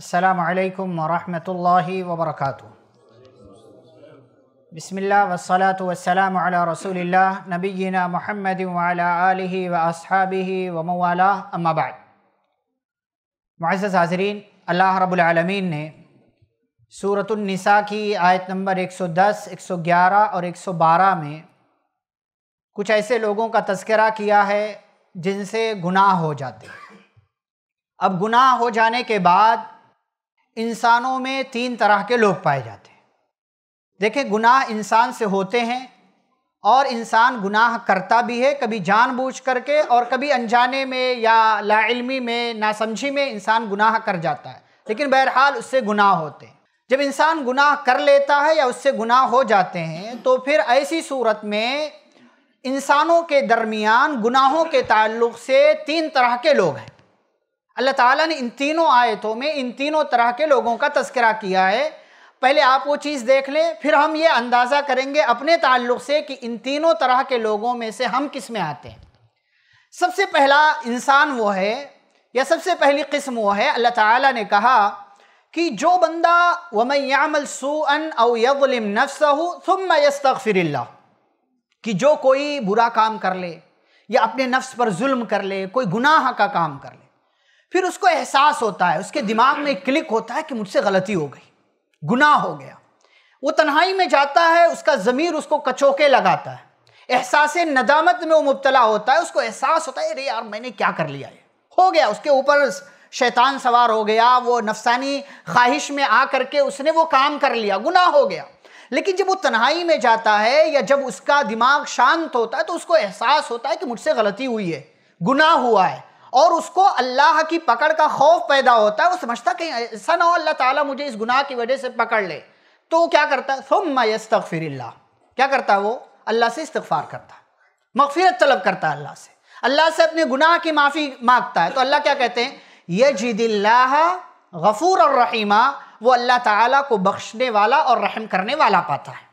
अल्लाम वरहमल वबरक बसमिल्ल वसलात वसलाम रसूल नबीना महमद वाल व असहाबी व मवाला अम्माबाद मज़ हाजरीन अल्लाह रबालमीन ने सूरतुलनिसा की आयत नंबर 110, 111 और 112 में कुछ ऐसे लोगों का तस्करा किया है जिनसे गुनाह हो जाते हैं अब गुनाह हो जाने के बाद इंसानों में तीन तरह के लोग पाए जाते हैं देखें गुनाह इंसान से होते हैं और इंसान गुनाह करता भी है कभी जानबूझ करके और कभी अनजाने में या लाइलमी में नासमझी में इंसान गुनाह कर जाता है लेकिन बहरहाल उससे गुनाह होते हैं जब इंसान गुनाह कर लेता है या उससे गुनाह हो जाते हैं तो फिर ऐसी सूरत में इंसानों के दरमियान गुनाहों के ताल्लुक से तीन तरह के लोग हैं अल्लाह ताला ने इन तीनों आयतों में इन तीनों तरह के लोगों का तस्करा किया है पहले आप वो चीज़ देख लें फिर हम ये अंदाज़ा करेंगे अपने ताल्लुक से कि इन तीनों तरह के लोगों में से हम किस में आते हैं सबसे पहला इंसान वो है या सबसे पहली किस्म वो है अल्लाह ताला ने कहा कि जो बंदा वमयामल सुअन अव यवलिम नफ्सहु थुम्म यस्तगफिरिल्लाह कि जो कोई बुरा काम कर ले या अपने नफ्स पर जुल्म कर ले कोई गुनाह का काम कर ले फिर उसको एहसास होता है उसके दिमाग में क्लिक होता है कि मुझसे गलती हो गई गुनाह हो गया वो तन्हाई में जाता है उसका ज़मीर उसको कचोके लगाता है एहसास नदामत में वो मुबतला होता है उसको एहसास होता है अरे यार मैंने क्या कर लिया ये हो गया उसके ऊपर शैतान सवार हो गया वो नफसानी ख्वाहिश में आ करके उसने वो काम कर लिया गुनाह हो गया लेकिन जब वो तन्हाई में जाता है या जब उसका दिमाग शांत होता है तो उसको एहसास होता है कि मुझसे गलती हुई है गुनाह हुआ है और उसको अल्लाह की पकड़ का खौफ पैदा होता है वो समझता कहीं ऐसा ना हो अल्लाह ताला मुझे इस गुनाह की वजह से पकड़ ले तो वो क्या करता है सुम क्या करता है वो अल्लाह से इस्तफ़ार करता है मगफिरत तलब करता है अल्लाह से अल्लाह से अपने गुनाह की माफ़ी मांगता है तो अल्लाह क्या कहते हैं ये जिदिल्ला गफूर और रहीमा वो अल्लाह ताला को बख्शने वाला और रहम करने वाला पाता है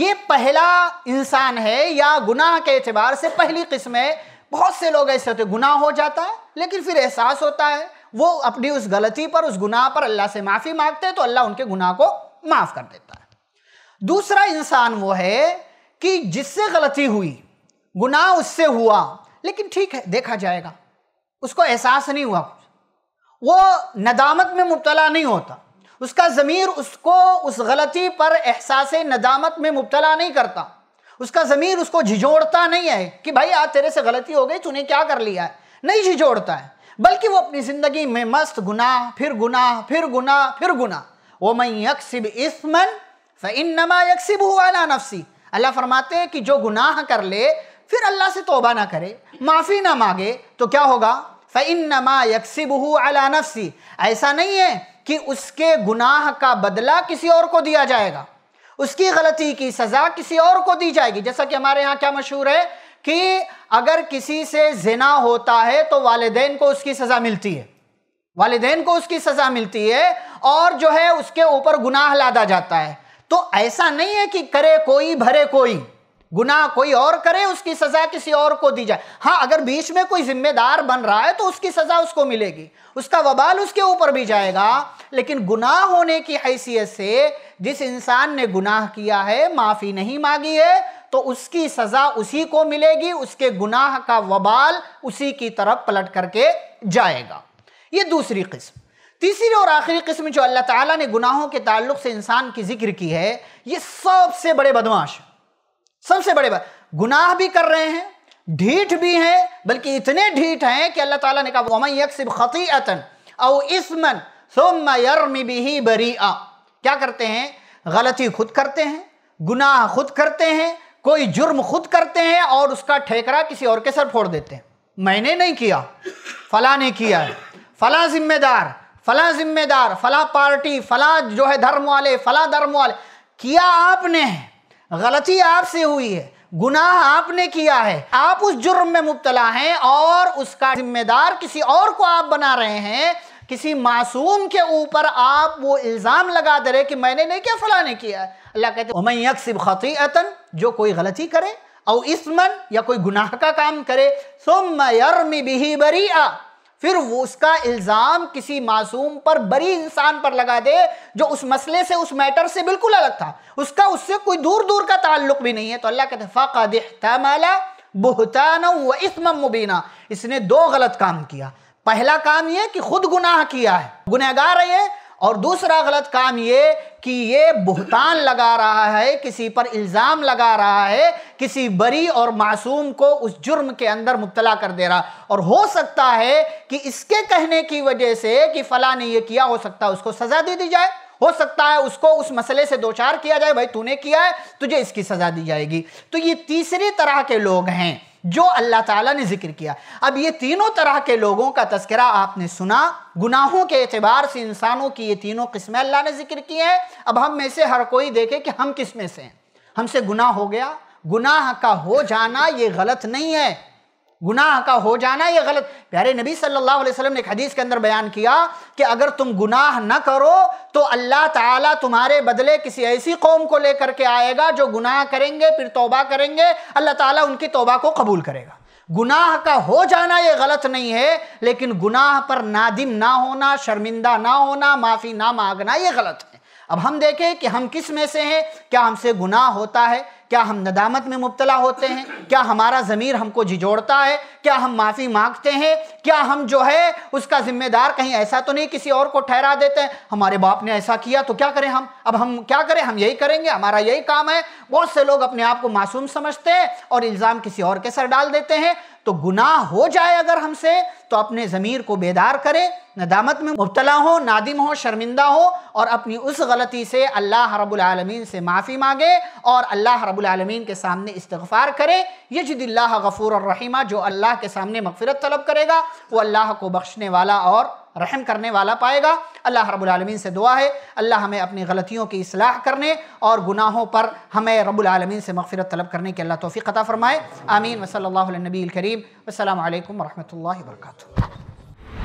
ये पहला इंसान है या गुनाह के एतबार से पहली किस्म है बहुत से लोग ऐसे होते गुनाह हो जाता है लेकिन फिर एहसास होता है वो अपनी उस गलती पर उस गुनाह पर अल्लाह से माफ़ी मांगते हैं तो अल्लाह उनके गुनाह को माफ़ कर देता है दूसरा इंसान वो है कि जिससे गलती हुई गुनाह उससे हुआ लेकिन ठीक है देखा जाएगा उसको एहसास नहीं हुआ वो नदामत में मुबतला नहीं होता उसका ज़मीर उसको उस गलती पर एहसास नदामत में मुबतला नहीं करता उसका ज़मीर उसको झिझोड़ता नहीं है कि भाई आज तेरे से गलती हो गई तूने क्या कर लिया है नहीं झिझोड़ता है बल्कि वो अपनी ज़िंदगी में मस्त गुनाह फिर गुनाह फिर गुनाह फिर गुना वो मई यकसिब इसमन नमा यकसिब वाला नफसी अल्लाह फरमाते हैं कि जो गुनाह कर ले फिर अल्लाह से तोबा ना करे माफ़ी ना मांगे तो क्या होगा नमा यकसिब अला नफसी ऐसा नहीं है कि उसके गुनाह का बदला किसी और को दिया जाएगा उसकी गलती की सज़ा किसी और को दी जाएगी जैसा कि हमारे यहाँ क्या मशहूर है कि अगर किसी से जिना होता है तो वालदेन को उसकी सज़ा मिलती है वालदेन को उसकी सज़ा मिलती है और जो है उसके ऊपर गुनाह लादा जाता है तो ऐसा नहीं है कि करे कोई भरे कोई गुनाह कोई और करे उसकी सजा किसी और को दी जाए हाँ अगर बीच में कोई जिम्मेदार बन रहा है तो उसकी सजा उसको मिलेगी उसका वबाल उसके ऊपर भी जाएगा लेकिन गुनाह होने की हैसियत से जिस इंसान ने गुनाह किया है माफ़ी नहीं मांगी है तो उसकी सजा उसी को मिलेगी उसके गुनाह का वबाल उसी की तरफ पलट करके जाएगा ये दूसरी किस्म तीसरी और आखिरी किस्म जो अल्लाह ताला ने गुनाहों के ताल्लुक से इंसान की जिक्र की है ये सबसे बड़े बदमाश है सबसे बड़े बात गुनाह भी कर रहे हैं ढीठ भी हैं बल्कि इतने ढीठ हैं कि अल्लाह ताला ने कहा वमन यकसिब खतीअतन औ इसमन सोम यरमी भी बरी आ क्या करते हैं गलती खुद करते हैं गुनाह खुद करते हैं कोई जुर्म खुद करते हैं और उसका ठेकरा किसी और के सर फोड़ देते हैं मैंने नहीं किया फला ने किया है फला जिम्मेदार फला जिम्मेदार फला पार्टी फला जो है धर्म वाले फला धर्म वाले किया आपने गलती आपसे हुई है गुनाह आपने किया है आप उस जुर्म में मुबतला हैं और उसका जिम्मेदार किसी और को आप बना रहे हैं किसी मासूम के ऊपर आप वो इल्ज़ाम लगा दे रहे कि मैंने नहीं किया फला ने किया अल्लाह कहते हैं यकसिब ख़तीअतन जो कोई गलती करे और इसमन या कोई गुनाह का काम करे सुम यरमी बिही बरी फिर वो उसका इल्ज़ाम किसी मासूम पर बड़ी इंसान पर लगा दे जो उस मसले से उस मैटर से बिल्कुल अलग था उसका उससे कोई दूर दूर का ताल्लुक भी नहीं है तो अल्लाह कहते फ़ाकला बुहतान व इसम मुबीना इसने दो गलत काम किया पहला काम यह कि खुद गुनाह किया है गुनहगार है और दूसरा गलत काम ये कि ये बुहतान लगा रहा है किसी पर इल्ज़ाम लगा रहा है किसी बरी और मासूम को उस जुर्म के अंदर मुबला कर दे रहा और हो सकता है कि इसके कहने की वजह से कि फ़ला ने यह किया हो सकता है उसको सज़ा दे दी जाए हो सकता है उसको उस मसले से दो चार किया जाए भाई तूने किया है तुझे इसकी सज़ा दी जाएगी तो ये तीसरी तरह के लोग हैं जो अल्लाह ताला ने जिक्र किया अब ये तीनों तरह के लोगों का तस्करा आपने सुना गुनाहों के एतबार से इंसानों की ये तीनों किस्में अल्लाह ने जिक्र की हैं अब हम में से हर कोई देखे कि हम किस में से हैं हमसे गुनाह हो गया गुनाह का हो जाना ये गलत नहीं है गुनाह का हो जाना ये गलत प्यारे नबी सल्लल्लाहु अलैहि वसल्लम ने हदीस के अंदर बयान किया कि अगर तुम गुनाह न करो तो अल्लाह ताला तुम्हारे बदले किसी ऐसी कौम को लेकर के आएगा जो गुनाह करेंगे फिर तोबा करेंगे अल्लाह ताला उनकी तोबा को कबूल करेगा गुनाह का हो जाना ये गलत नहीं है लेकिन गुनाह पर नादिम ना होना शर्मिंदा ना होना माफ़ी ना मांगना ये गलत है अब हम देखें कि हम किस में से हैं क्या हमसे गुनाह होता है क्या हम नदामत में मुबतला होते हैं क्या हमारा ज़मीर हमको झिझोड़ता है क्या हम माफ़ी मांगते हैं क्या हम जो है उसका ज़िम्मेदार कहीं ऐसा तो नहीं किसी और को ठहरा देते हैं हमारे बाप ने ऐसा किया तो क्या करें हम अब हम क्या करें हम यही करेंगे हमारा यही काम है बहुत से लोग अपने आप को मासूम समझते हैं और इल्ज़ाम किसी और के सर डाल देते हैं तो गुनाह हो जाए अगर हमसे तो अपने ज़मीर को बेदार करें नदामत में मुबतला हो नादिम हो शर्मिंदा हो और अपनी उस गलती से अल्लाह रब्बुल रबालमीन से माफ़ी मांगे और अल्लाह रब्बुल रबालमीन के सामने इस्तफ़ार करे यजदिल्ला गफ़ूर और रहीमा जो अल्लाह के सामने मगफ़रत तलब करेगा वो अल्लाह को बख्शने वाला और रहम करने वाला पाएगा अल्लाह रबालमीन से दुआ है अल्लाह हमें अपनी गलतियों की असलाह करने और गुनाहों पर हमें रबालमीन से मगफ़रत तलब करने की अल्लाह तोफ़ी क़ता फ़रमाए आमीन वसल नबी करीम अल्लाम वरहमल वर्का